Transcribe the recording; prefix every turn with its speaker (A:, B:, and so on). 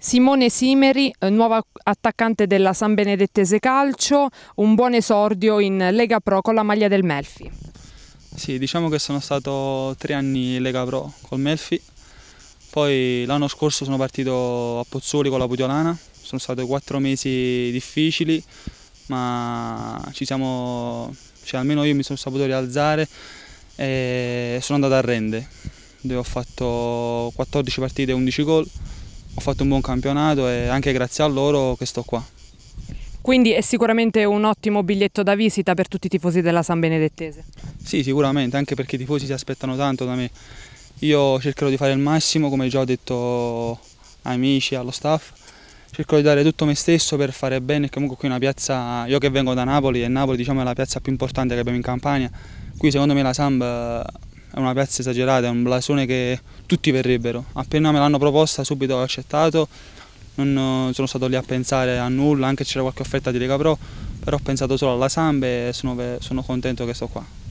A: Simone Simeri, eh, nuovo attaccante della San Benedettese Calcio, un buon esordio in Lega Pro con la maglia del Melfi.
B: Sì, diciamo che sono stato tre anni in Lega Pro col Melfi, poi l'anno scorso sono partito a Pozzuoli con la Pudiolana, sono stati quattro mesi difficili, ma ci siamo, cioè almeno io mi sono saputo rialzare e sono andato a rende, dove ho fatto 14 partite e 11 gol ho fatto un buon campionato e anche grazie a loro che sto qua.
A: Quindi è sicuramente un ottimo biglietto da visita per tutti i tifosi della San Benedettese.
B: Sì, sicuramente, anche perché i tifosi si aspettano tanto da me. Io cercherò di fare il massimo, come già ho detto ai amici, allo staff. Cercherò di dare tutto me stesso per fare bene, comunque qui è una piazza, io che vengo da Napoli e Napoli diciamo, è la piazza più importante che abbiamo in Campania. Qui secondo me la Samba è una piazza esagerata, è un blasone che tutti verrebbero. Appena me l'hanno proposta subito ho accettato, non eh, sono stato lì a pensare a nulla, anche c'era qualche offerta di Lega Pro, però ho pensato solo alla Sambe e sono, sono contento che sto qua.